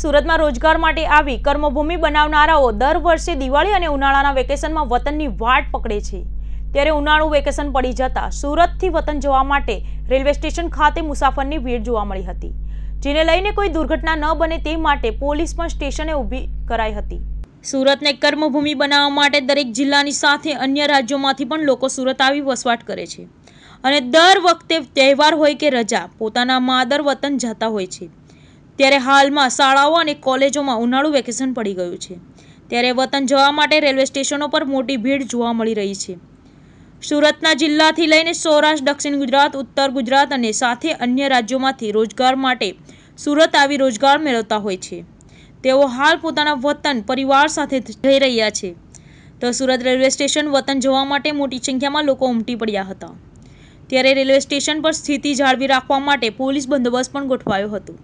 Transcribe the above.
સુરતમાં રોજગાર માટે આવી કર્મભૂમિ બનાવનારાઓ દર વર્ષે દિવાળી અને ઉનાળાના વેકેશનમાં વતનની વાટ પકડે છે ત્યારે ઉનાળું વેકેશન પડી જતા સુરતથી વતન જવા માટે રેલવે સ્ટેશન ખાતે મુસાફરની ભીડ જોવા મળી હતી જેને લઈને કોઈ દુર્ઘટના ન બને તે માટે પોલીસ પણ સ્ટેશને ઊભી કરાઈ હતી સુરતને કર્મભૂમિ બનાવવા માટે દરેક જિલ્લાની સાથે અન્ય રાજ્યોમાંથી પણ લોકો સુરત આવી વસવાટ કરે છે અને દર વખતે તહેવાર હોય કે રજા પોતાના માદર વતન જતા હોય છે ત્યારે હાલમાં શાળાઓ અને કોલેજોમાં ઉનાળું વેકેશન પડી ગયું છે ત્યારે વતન જવા માટે રેલવે સ્ટેશનો પર મોટી ભીડ જોવા મળી રહી છે સુરતના જિલ્લાથી લઈને સૌરાષ્ટ્ર દક્ષિણ ગુજરાત ઉત્તર ગુજરાત અને સાથે અન્ય રાજ્યોમાંથી રોજગાર માટે સુરત આવી રોજગાર મેળવતા હોય છે તેઓ હાલ પોતાના વતન પરિવાર સાથે જઈ રહ્યા છે તો સુરત રેલવે સ્ટેશન વતન જવા માટે મોટી સંખ્યામાં લોકો ઉમટી પડ્યા હતા ત્યારે રેલવે સ્ટેશન પર સ્થિતિ જાળવી રાખવા માટે પોલીસ બંદોબસ્ત પણ ગોઠવાયો હતો